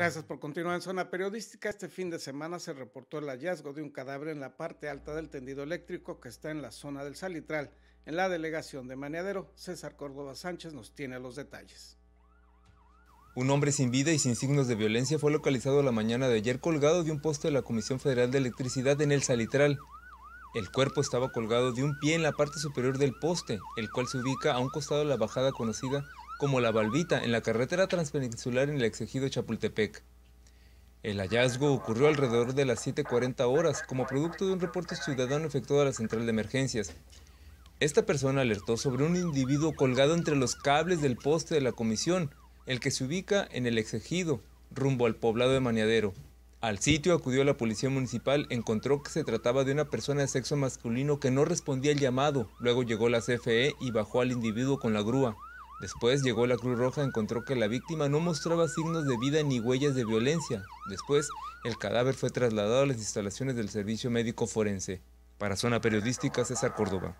Gracias por continuar en zona periodística. Este fin de semana se reportó el hallazgo de un cadáver en la parte alta del tendido eléctrico que está en la zona del Salitral, en la delegación de Maneadero. César Córdoba Sánchez nos tiene los detalles. Un hombre sin vida y sin signos de violencia fue localizado la mañana de ayer colgado de un poste de la Comisión Federal de Electricidad en el Salitral. El cuerpo estaba colgado de un pie en la parte superior del poste, el cual se ubica a un costado de la bajada conocida como la Balbita en la carretera transpeninsular en el exegido Chapultepec. El hallazgo ocurrió alrededor de las 7.40 horas como producto de un reporte ciudadano efectuado a la central de emergencias. Esta persona alertó sobre un individuo colgado entre los cables del poste de la comisión, el que se ubica en el exegido, rumbo al poblado de Maniadero. Al sitio acudió la policía municipal, encontró que se trataba de una persona de sexo masculino que no respondía al llamado, luego llegó la CFE y bajó al individuo con la grúa. Después llegó la Cruz Roja, y encontró que la víctima no mostraba signos de vida ni huellas de violencia. Después, el cadáver fue trasladado a las instalaciones del Servicio Médico Forense. Para Zona Periodística, César Córdoba.